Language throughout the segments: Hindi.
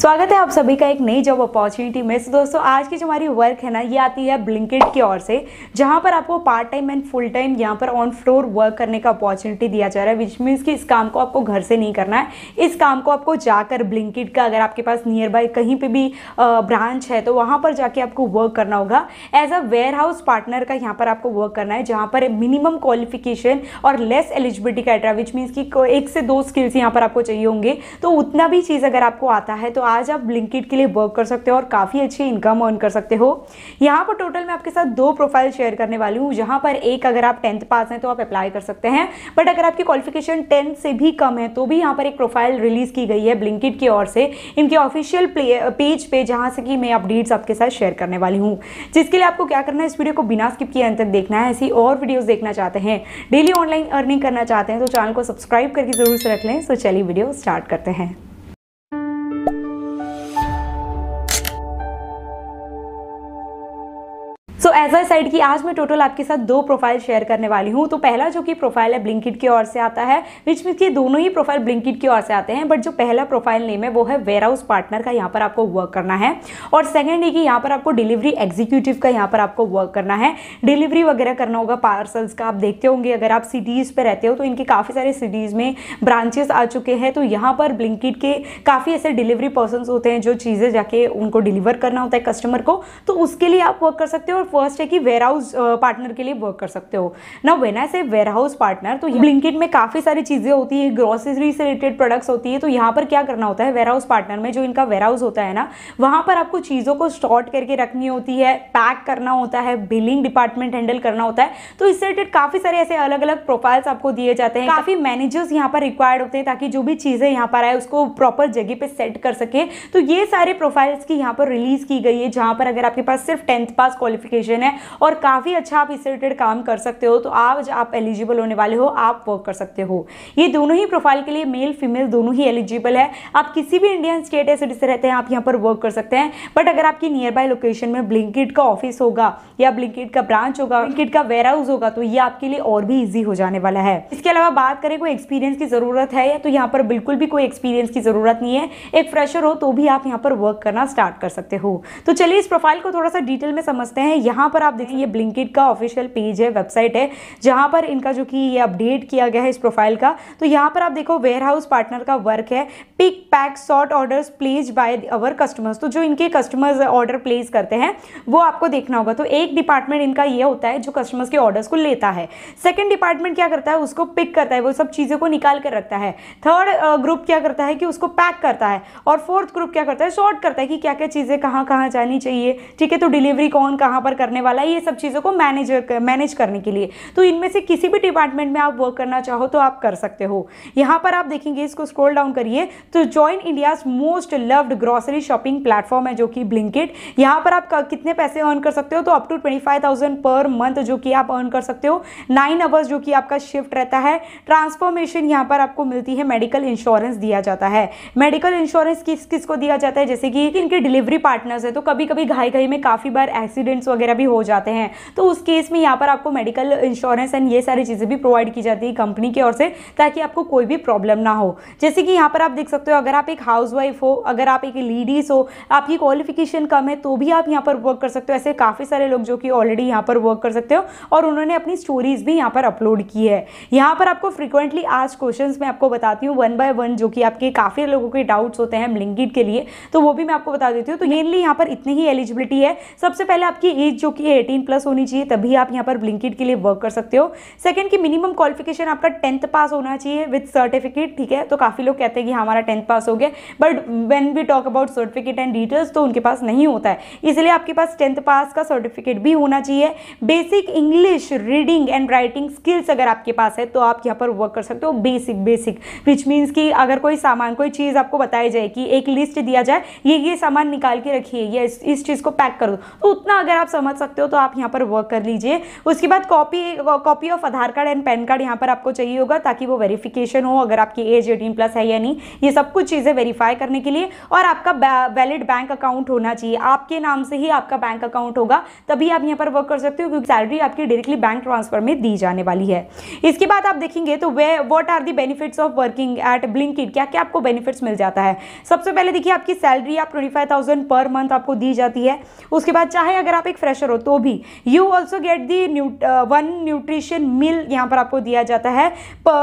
स्वागत है आप सभी का एक नई जॉब अपॉर्चुनिटी में तो दोस्तों आज की जो हमारी वर्क है ना ये आती है ब्लिंकेट की ओर से जहाँ पर आपको part time and full time यहाँ पर ऑन फ्लोर वर्क करने का अपॉर्चुनिटी दिया जा रहा है विच मीन्स कि इस काम को आपको घर से नहीं करना है इस काम को आपको जाकर ब्लिंकेट का अगर आपके पास नियर बाय कहीं पर भी ब्रांच है तो वहाँ पर जाके आपको वर्क करना होगा as a warehouse partner का यहाँ पर आपको वर्क करना है जहाँ पर मिनिमम क्वालिफिकेशन और लेस एलिजिबिलिटी एट्रा विच मीन्स की एक से दो स्किल्स यहाँ पर आपको चाहिए होंगे तो उतना भी चीज़ अगर आपको आता है तो आज आप ब्लिंकिट के लिए वर्क कर सकते हो और काफ़ी अच्छी इनकम अर्न कर सकते हो यहाँ पर टोटल मैं आपके साथ दो प्रोफाइल शेयर करने वाली हूँ जहाँ पर एक अगर आप टेंथ पास हैं तो आप अप्लाई कर सकते हैं बट अगर आपकी क्वालिफिकेशन टेंथ से भी कम है तो भी यहाँ पर एक प्रोफाइल रिलीज़ की गई है ब्लिंकिट की ओर से इनके ऑफिशियल पेज पे जहाँ से कि मैं अपडेट्स आपके साथ शेयर करने वाली हूँ जिसके लिए आपको क्या करना है इस वीडियो को बिना स्किप किए अंत तक देखना है ऐसी और वीडियोज देखना चाहते हैं डेली ऑनलाइन अर्निंग करना चाहते हैं तो चैनल को सब्सक्राइब करके ज़रूर से रख लें तो चलिए वीडियो स्टार्ट करते हैं एज आई साइड की आज मैं टोटल आपके साथ दो प्रोफाइल शेयर करने वाली हूँ तो पहला जो कि प्रोफाइल है ब्लिंकिट की ओर से आता है विच मीन की दोनों ही प्रोफाइल ब्लिंकिट की ओर से आते हैं बट जो पहला प्रोफाइल नेम है वो है वेयर हाउस पार्टनर का यहाँ पर आपको वर्क करना है और सेकेंड है कि यहाँ पर आपको डिलीवरी एग्जीक्यूटिव का यहाँ पर आपको वर्क करना है डिलीवरी वगैरह करना होगा पार्सल्स का आप देखते होंगे अगर आप सिटीज़ पर रहते हो तो इनके काफ़ी सारे सिटीज़ में ब्रांचेस आ चुके हैं तो यहाँ पर ब्लिंकिट के काफ़ी ऐसे डिलीवरी पर्सन होते हैं जो चीज़ें जाके उनको डिलीवर करना होता है कस्टमर को तो उसके लिए आप वर्क कर सकते हो और फर्स्ट है कि वेयर हाउस पार्टनर के लिए वर्क कर सकते हो ना when I say warehouse partner तो ब्लिंकिट में काफ़ी सारी चीज़ें होती है ग्रोसरी से रिलेटेड प्रोडक्ट्स होती है तो यहाँ पर क्या करना होता है वेयर हाउस पार्टनर में जो इनका वेयर हाउस होता है ना वहां पर आपको चीज़ों को स्टॉर्ट करके रखनी होती है पैक करना होता है बिलिंग डिपार्टमेंट हैंडल करना होता है तो इससे रिलेटेड काफ़ी सारे ऐसे अलग अलग प्रोफाइल्स आपको दिए जाते हैं काफ़ी मैनेजर्स यहाँ पर रिक्वायर्ड होते हैं ताकि जो भी चीज़ें यहाँ पर आए उसको प्रॉपर जगह पे सेट कर सके तो ये सारे प्रोफाइल्स की यहाँ पर रिलीज की गई है जहां पर अगर आपके पास सिर्फ टेंथ पास क्वालिफिकेशन है हैं और काफ़ी अच्छा आप इससे रिलेटेड काम कर सकते हो तो आज आप एलिजिबल होने वाले हो आप वर्क कर सकते हो ये दोनों ही प्रोफाइल के लिए मेल फीमेल दोनों ही एलिजिबल है आप किसी भी इंडियन स्टेट या सिटी से रहते हैं आप यहाँ पर वर्क कर सकते हैं बट अगर आपकी नियर बाय लोकेशन में ब्लिंकिट का ऑफिस होगा या ब्लिंकिट का ब्रांच होगा ब्लिंकिट का वेयर हाउस होगा तो ये आपके लिए और भी ईजी हो जाने वाला है इसके अलावा बात करें कोई एक्सपीरियंस की ज़रूरत है तो यहाँ पर बिल्कुल भी कोई एक्सपीरियंस की ज़रूरत नहीं है एक फ्रेशर हो तो भी आप यहाँ पर वर्क करना स्टार्ट कर सकते हो तो चलिए इस प्रोफाइल को थोड़ा सा डिटेल में समझते हैं यहाँ पर आप देखिए ये ब्लिंकिट का ऑफिशियल पेज है वेबसाइट है जहां पर इनका जो कि ये अपडेट किया गया है इस प्रोफाइल का तो यहां पर आप देखो वेयर हाउस पार्टनर का वर्क है pick pack sort order placed by our customers तो जो इनके कस्टमर्स ऑर्डर प्लेस करते हैं वो आपको देखना होगा तो एक डिपार्टमेंट इनका ये होता है जो कस्टमर्स के ऑर्डर को लेता है सेकेंड डिपार्टमेंट क्या करता है उसको पिक करता है वो सब चीज़ों को निकाल कर रखता है थर्ड ग्रुप uh, क्या करता है कि उसको पैक करता है और फोर्थ ग्रुप क्या करता है शॉर्ट करता है कि क्या क्या चीज़ें कहाँ कहाँ जानी चाहिए ठीक है तो डिलीवरी कौन कहाँ पर करने वाला है ये सब चीज़ों को मैनेज मैनेज करने के लिए तो इनमें से किसी भी डिपार्टमेंट में आप वर्क करना चाहो तो आप कर सकते हो यहाँ पर आप देखेंगे इसको स्क्रोल डाउन करिए तो join India's most loved grocery shopping platform है जो कि ब्लिंकेट यहाँ पर आप कितने पैसे अर्न कर सकते हो तो up to twenty per month जो कि आप अर्न कर सकते हो नाइन आवर्स जो कि आपका शिफ्ट रहता है ट्रांसफॉर्मेशन यहाँ पर आपको मिलती है मेडिकल इंश्योरेंस दिया जाता है मेडिकल इंश्योरेंस किस किस को दिया जाता है जैसे कि इनके डिलीवरी पार्टनर्स है तो कभी कभी घाई घाई में काफ़ी बार एक्सीडेंट्स वगैरह भी हो हो जाते हैं तो उस केस में यहाँ पर आपको मेडिकल इंश्योरेंस एंड ये सारी चीज़ें भी प्रोवाइड की जाती है कंपनी की ओर से ताकि आपको कोई भी प्रॉब्लम ना हो जैसे कि यहाँ पर आप देख सकते हो अगर आप एक हाउस हो अगर आप एक लेडीज़ हो आपकी क्वालिफिकेशन कम है तो भी आप यहाँ पर वर्क कर सकते हो ऐसे काफ़ी सारे लोग जो कि ऑलरेडी यहाँ पर वर्क कर सकते हो और उन्होंने अपनी स्टोरीज भी यहाँ पर अपलोड की है यहाँ पर आपको फ्रिक्वेंटली आज क्वेश्चन मैं आपको बताती हूँ वन बाय वन जो कि आपके काफ़ी लोगों के डाउट्स होते हैं लिंगिट के लिए तो वो भी मैं आपको बता देती हूँ तो मेनली यहाँ पर इतनी ही एलिजिबिलिटी है सबसे पहले आपकी एज जो की है एटीन प्लस होनी चाहिए तभी आप यहाँ पर ब्लिंकिट के लिए वर्क कर सकते हो सेकंड की मिनिमम क्वालिफिकेशन आपका टेंथ पास होना चाहिए विद सर्टिफिकेट ठीक है तो काफ़ी लोग कहते हैं कि हमारा टेंथ पास हो गया but when we talk about certificate and details तो उनके पास नहीं होता है इसलिए आपके पास टेंथ पास का सर्टिफिकेट भी होना चाहिए basic English reading and writing skills अगर आपके पास है तो आप यहाँ पर वर्क कर सकते हो बेसिक बेसिक विच मीन्स कि अगर कोई सामान कोई चीज़ आपको बताई जाए कि एक लिस्ट दिया जाए ये ये सामान निकाल के रखिए या इस, इस चीज़ को पैक करो तो उतना अगर आप समझ सकते सकते हो तो आप यहाँ पर वर्क कर लीजिए उसके बाद copy copy of Aadhaar card and PAN card यहाँ पर आपको चाहिए होगा ताकि वो वेरिफिकेशन हो अगर आपकी एज एटीन प्लस है या नहीं ये सब कुछ चीज़ें वेरीफाई करने के लिए और आपका वैलिड बैंक अकाउंट होना चाहिए आपके नाम से ही आपका बैंक अकाउंट होगा तभी आप यहाँ पर वर्क कर सकते हो क्योंकि सैलरी आपकी डायरेक्टली बैंक ट्रांसफर में दी जाने वाली है इसके बाद आप देखेंगे तो वे what are the benefits of working at Blink Blinkit क्या क्या आपको बेनिफिट्स मिल जाता है सबसे पहले देखिए आपकी सैलरी आप ट्वेंटी पर मंथ आपको दी जाती है उसके बाद चाहे अगर आप एक फ्रेशर हो हो तो भी you also get the one nutrition मिल यहाँ पर आपको दिया जाता है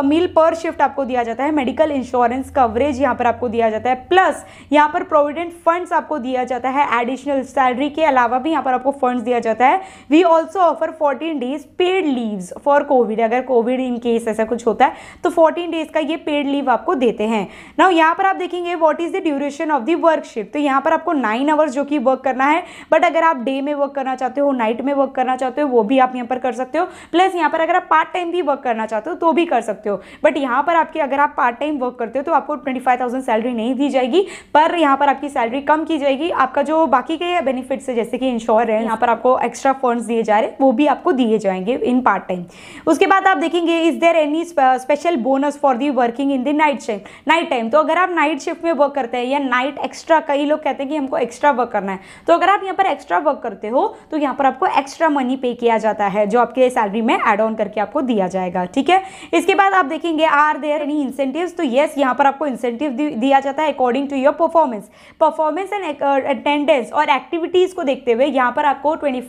मिल पर शिफ्ट आपको दिया जाता है मेडिकल इंश्योरेंस कवरेज यहाँ पर आपको दिया जाता है प्लस यहाँ पर प्रोविडेंट फंड्स आपको दिया जाता है एडिशनल सैलरी के अलावा भी यहाँ पर आपको फंड्स दिया जाता है we also offer fourteen days paid leaves for Covid अगर कोविड इन केस ऐसा कुछ होता है तो फोर्टीन डेज का ये पेड लीव आपको देते हैं ना यहाँ पर आप देखेंगे what is the duration of the shift तो यहाँ पर आपको नाइन आवर्स जो कि वर्क करना है बट अगर आप डे में वर्क करना चाहते हो हो नाइट में वर्क करना चाहते हो वो भी आप यहाँ पर कर सकते हो प्लस यहाँ पर अगर आप पार्ट टाइम भी वर्क करना चाहते हो तो भी कर सकते हो बट यहाँ पर आपकी अगर आप पार्ट टाइम वर्क करते हो तो आपको ट्वेंटी सैलरी नहीं दी जाएगी पर यहाँ पर आपकी सैलरी कम की जाएगी आपका जो बाकी के बेनिफिट्स है जैसे कि इंश्योर है यहाँ पर आपको एक्स्ट्रा फंड दिए जा रहे हैं वो भी आपको दिए जाएंगे इन पार्ट टाइम उसके बाद आप देखेंगे is there any special bonus for the working in the night shift night time तो अगर आप नाइट शिफ्ट में वर्क करते हैं या नाइट एक्स्ट्रा कई लोग कहते हैं कि हमको एक्स्ट्रा वर्क करना है तो अगर आप यहाँ पर एक्स्ट्रा वर्क करते हो तो यहाँ यहाँ पर आपको एक्स्ट्रा मनी पे किया जाता है जो आपके सैलरी में एड ऑन करके आपको दिया जाएगा ठीक है इसके बाद आप देखेंगे आर देयर एनी इंसेंटिव तो येस यहाँ पर आपको इंसेंटिव दिया जाता है according to your performance performance and attendance और एक्टिविटीज़ को देखते हुए यहाँ पर आपको ट्वेंटी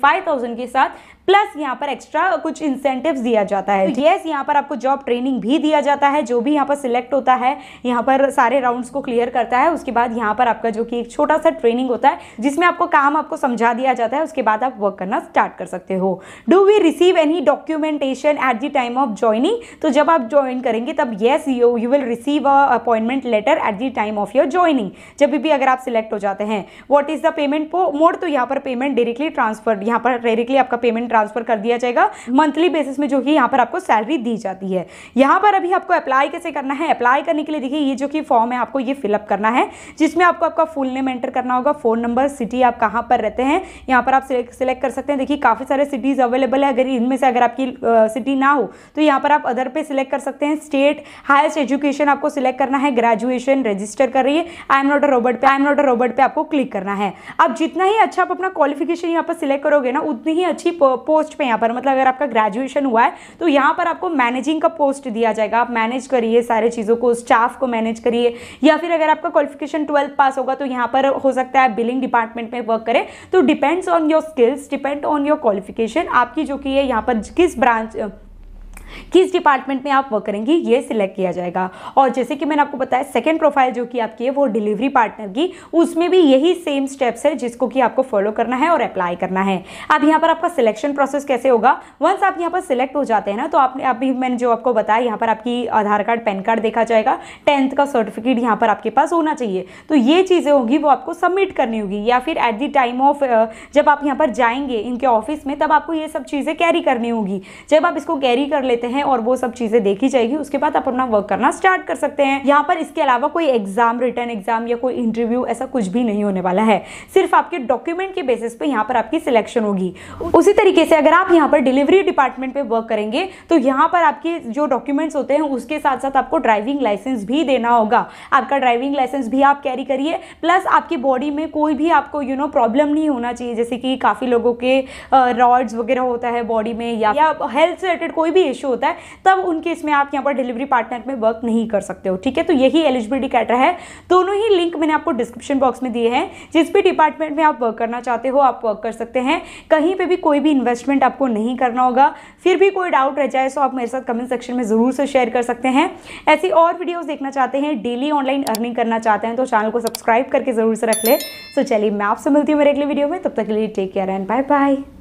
के साथ प्लस यहाँ पर एक्स्ट्रा कुछ इंसेंटिव दिया जाता है येस यहाँ पर आपको जॉब ट्रेनिंग भी दिया जाता है जो भी यहाँ पर सिलेक्ट होता है यहाँ पर सारे राउंड्स को क्लियर करता है उसके बाद यहाँ पर आपका जो कि एक छोटा सा ट्रेनिंग होता है जिसमें आपको काम आपको समझा दिया जाता है उसके बाद आप वर्क करना स्टार्ट कर सकते हो do we receive any documentation at the time of joining तो जब आप ज्वाइन करेंगे तब yes you you will receive a appointment letter at the time of your joining जब भी अगर आप सिलेक्ट हो जाते हैं what is the payment mode तो यहाँ पर पेमेंट डायरेक्टली ट्रांसफर यहाँ पर डायरेक्टली आपका पेमेंट ट्रांसफर कर दिया जाएगा मंथली बेसिस में जो कि यहाँ पर आपको सैलरी दी जाती है यहाँ पर अभी आपको अप्लाई कैसे करना है अप्लाई करने के लिए देखिए ये जो कि फॉर्म है आपको ये फिलअप करना है जिसमें आपको आपका फुल नेम एंटर करना होगा फ़ोन नंबर सिटी आप कहाँ पर रहते हैं यहाँ पर आप सिलेक्ट कर सकते हैं देखिए काफ़ी सारे सिटीज़ अवेलेबल है अगर इनमें से अगर आपकी सिटी ना हो तो यहाँ पर आप अदर पर सिलेक्ट कर सकते हैं स्टेट हाइस्ट एजुकेशन आपको सिलेक्ट करना है ग्रेजुएशन रजिस्टर कर रही है I am not a robot पे I am not a robot पे आपको क्लिक करना है अब जितना ही अच्छा आप अपना क्वालिफिकेशन यहाँ पर सिलेक्ट करोगे ना उतनी ही अच्छी पोस्ट पे यहाँ पर मतलब अगर आपका ग्रेजुएशन हुआ है तो यहाँ पर आपको मैनेजिंग का पोस्ट दिया जाएगा आप मैनेज करिए सारे चीज़ों को स्टाफ को मैनेज करिए या फिर अगर आपका क्वालिफिकेशन ट्वेल्थ पास होगा तो यहाँ पर हो सकता है बिलिंग डिपार्टमेंट में वर्क करें तो depends on your skills depend on your qualification आपकी जो कि है यहाँ पर किस ब्रांच किस डिपार्टमेंट में आप वर्क करेंगे ये सिलेक्ट किया जाएगा और जैसे कि मैंने आपको बताया सेकेंड प्रोफाइल जो कि आपकी है वो डिलीवरी पार्टनर की उसमें भी यही सेम स्टेप्स है जिसको कि आपको फॉलो करना है और अप्लाई करना है अब यहाँ पर आपका सिलेक्शन प्रोसेस कैसे होगा वंस आप यहाँ पर सिलेक्ट हो जाते हैं ना तो आपने अभी मैंने जो आपको बताया यहाँ पर आपकी आधार कार्ड पैन कार्ड देखा जाएगा टेंथ का सर्टिफिकेट यहाँ पर आपके पास होना चाहिए तो ये चीज़ें होगी वो आपको सबमिट करनी होगी या फिर एट दी टाइम ऑफ जब आप यहाँ पर जाएंगे इनके ऑफिस में तब आपको ये सब चीज़ें कैरी करनी होगी जब आप इसको कैरी कर लेते लेते हैं और वो सब चीज़ें देखी जाएगी उसके बाद आप अपना वर्क करना स्टार्ट कर सकते हैं यहाँ पर इसके अलावा कोई एग्जाम रिटर्न एग्जाम या कोई इंटरव्यू ऐसा कुछ भी नहीं होने वाला है सिर्फ आपके डॉक्यूमेंट के बेसिस पे यहाँ पर आपकी सिलेक्शन होगी उसी तरीके से अगर आप यहाँ पर डिलीवरी डिपार्टमेंट पे वर्क करेंगे तो यहाँ पर आपके जो डॉक्यूमेंट्स होते हैं उसके साथ साथ आपको ड्राइविंग लाइसेंस भी देना होगा आपका ड्राइविंग लाइसेंस भी आप कैरी करिए प्लस आपकी बॉडी में कोई भी आपको यू नो प्रॉब्लम नहीं होना चाहिए जैसे कि काफ़ी लोगों के रॉड्स वगैरह होता है बॉडी में या हेल्थ से रिलेटेड कोई भी इशू इशू होता है तब उनके इसमें आप यहाँ पर डिलीवरी पार्टनर में वर्क नहीं कर सकते हो ठीक है तो यही एलिजिबिलिटी कैटर है दोनों ही लिंक मैंने आपको डिस्क्रिप्शन बॉक्स में दिए हैं जिस भी डिपार्टमेंट में आप वर्क करना चाहते हो आप वर्क कर सकते हैं कहीं पर भी कोई भी इन्वेस्टमेंट आपको नहीं करना होगा फिर भी कोई डाउट रह जाए तो आप मेरे साथ कमेंट सेक्शन में ज़रूर से शेयर कर सकते हैं ऐसी और वीडियोज़ देखना चाहते हैं डेली ऑनलाइन अर्निंग करना चाहते हैं तो चैनल को सब्सक्राइब करके ज़रूर से रख ले तो चलिए मैं आपसे मिलती हूँ मेरे अगले वीडियो में तब तक के लिए take care and bye bye